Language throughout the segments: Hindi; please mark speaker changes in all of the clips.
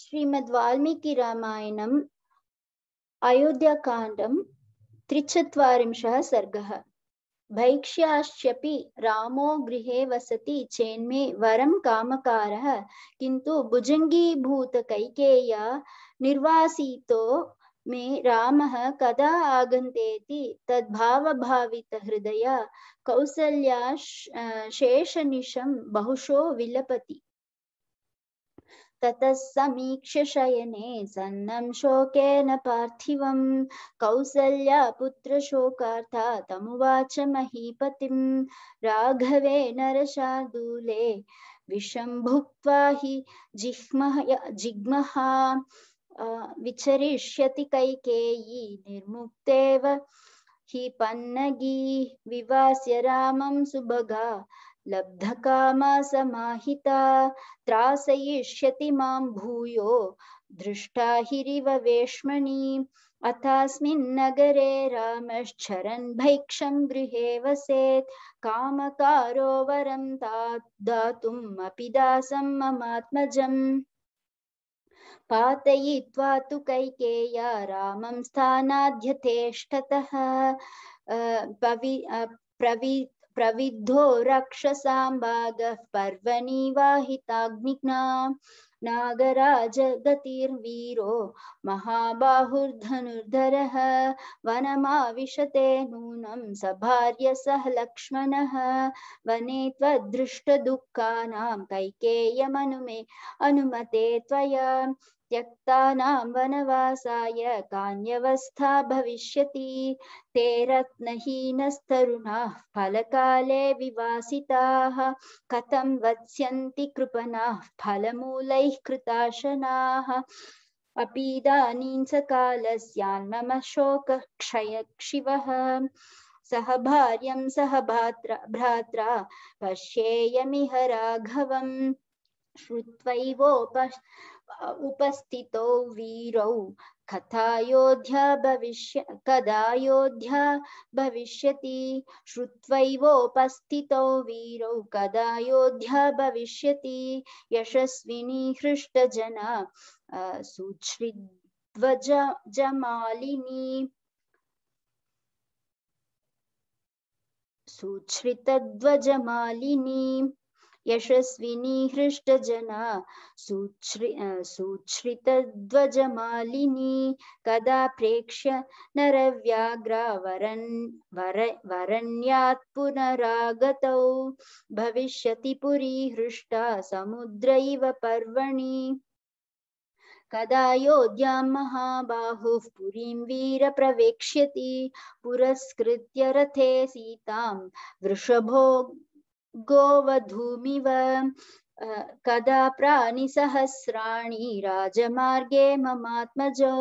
Speaker 1: श्रीमद् वाल्मीकि रामायणम् अयोध्याकाण्डं त्रिचत्वारिंशः सर्गः भैक्ष्याश्चपि रामो गृहे वसति चेन्मे वरं कामकारः किन्तु भुजङ्गीभूतकैकेय निर्वासितो मे रामः कदा आगन्तेति तद्भावभावितहृदय कौसल्या शेषनिशं बहुशो विलपति तत समीक्ष शयने सन्नम शोकेन पार्थिव कौसल्या शोका तमुवाच महीपति राघवे नरशार्दूले विषं भुक्त्वा हि जिह्म विचरीष्यति विचरिष्यति कैकेयी निर्मुक्तेव हि पन्नगी विवास्य रामं सुभगा लब्धकामासमाहिता त्रासयिष्यति मां भूयो दृष्टा हिरिव वेश्मणि अथास्मिन्नगरे रामश्चरन् भैक्षं गृहे वसेत् कामकारो वरं तात् दातुम् अपि दासं ममात्मजम् पातयित्वा तु कैकेया रामं प्रवि प्रविद्धो रक्षसाम्बागः पर्वनिवाहिताग्निग्ना नागराजगतिर्वीरो महाबाहुर्धनुर्धरः वनमाविशते नूनं सभार्य सह लक्ष्मणः वने त्वदृष्टदुःखानां कैकेयमनुमे अनुमते त्वया त्यक्तानां वनवासाय कान्यवस्था भविष्यति ते रत्नहीनस्तरुणाः फलकाले विवासिताः कथं वत्स्यन्ति कृपणाः फलमूलैः कृताशनाः अपीदानीं क्षय शोकक्षयक्षिवः सह भार्यं सह भात्र भ्रात्रा पश्येयमिह राघवम् श्रुत्वैवोप उपस्थितो वीरौ कथायोध्या भविष्य कदायोध्या भविष्यति श्रुत्वैवोपस्थितो वीरौ कदायोध्या भविष्यति यशस्विनी हृष्टजना सुश्रिध्वज जमालिनी सुश्रितध्वजमालिनी यशस्विनी हृष्टजना सूच्छ्रि सूच्छ्रितध्वजमालिनी कदा प्रेक्ष्य नरव्याघ्रा वरन् वर वरण्यात् पुनरागतौ भविष्यति पुरी हृष्टा समुद्र इव पर्वणि कदायोध्यां महाबाहुः पुरीं वीर प्रवेक्ष्यति पुरस्कृत्य रथे सीतां वृषभो गोवधूमिव कदा प्राणिसहस्राणि राजमार्गे ममात्मजो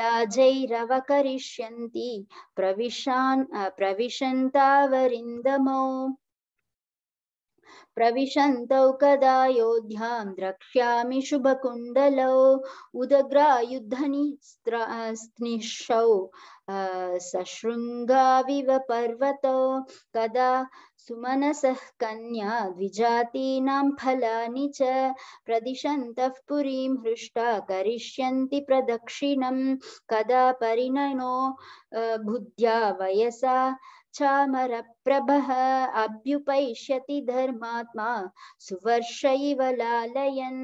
Speaker 1: लाजैरवकरिष्यन्ति प्रविशान् प्रविशन्तावरिन्दमो प्रविशन्तौ कदायोध्यां द्रक्ष्यामि शुभकुन्दलौ उदग्रायुद्धनिस्निशौ सशृङ्गाविव पर्वतौ कदा सुमनसः कन्या द्विजातीनां फलानि च प्रदिशन्तः पुरीं हृष्टा करिष्यन्ति प्रदक्षिणं कदा परिणनो बुद्ध्या वयसा चामरप्रभः अभ्युपैष्यति धर्मात्मा सुवर्षैव लालयन्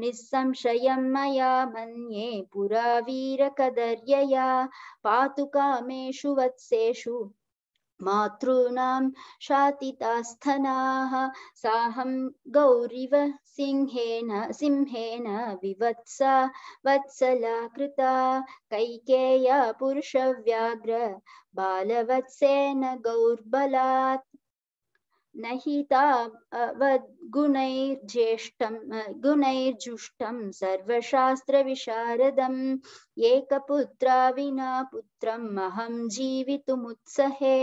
Speaker 1: निःसंशयं मया मन्ये पुरा वीरकदर्यया पातु कामेषु वत्सेषु मातॄणां शातितास्थनाः साहं गौरिव सिंहेन सिंहेन विवत्सा वत्सला कृता कैकेया पुरुषव्याघ्र बालवत्सेन गौर्बलात् नहितावद्गुणैर्ज्येष्ठं गुणैर्जुष्टं सर्वशास्त्रविशारदम् एकपुत्रा विना पुत्रम् अहं जीवितुमुत्सहे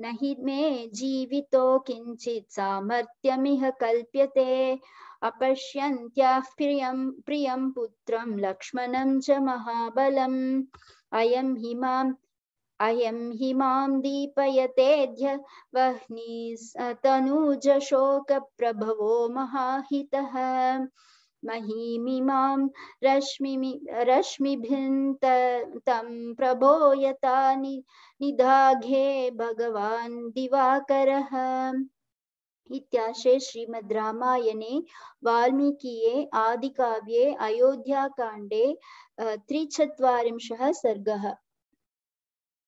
Speaker 1: नहि मे जीवितो किञ्चित् सामर्थ्यमिह कल्प्यते अपश्यन्त्याः प्रियं प्रियं पुत्रं लक्ष्मणं च महाबलम् अयं हि माम् अयं हि मां दीपयतेऽद्य वह्नि तनूजशोकप्रभवो महाहितः महीमिमां रश्मिमि रश्मिभिन्त तं नि निदाघे भगवान् दिवाकरः इत्याशे श्रीमद् रामायणे वाल्मीकिये आदिकाव्ये अयोध्याकाण्डे त्रिचत्वारिंशः सर्गः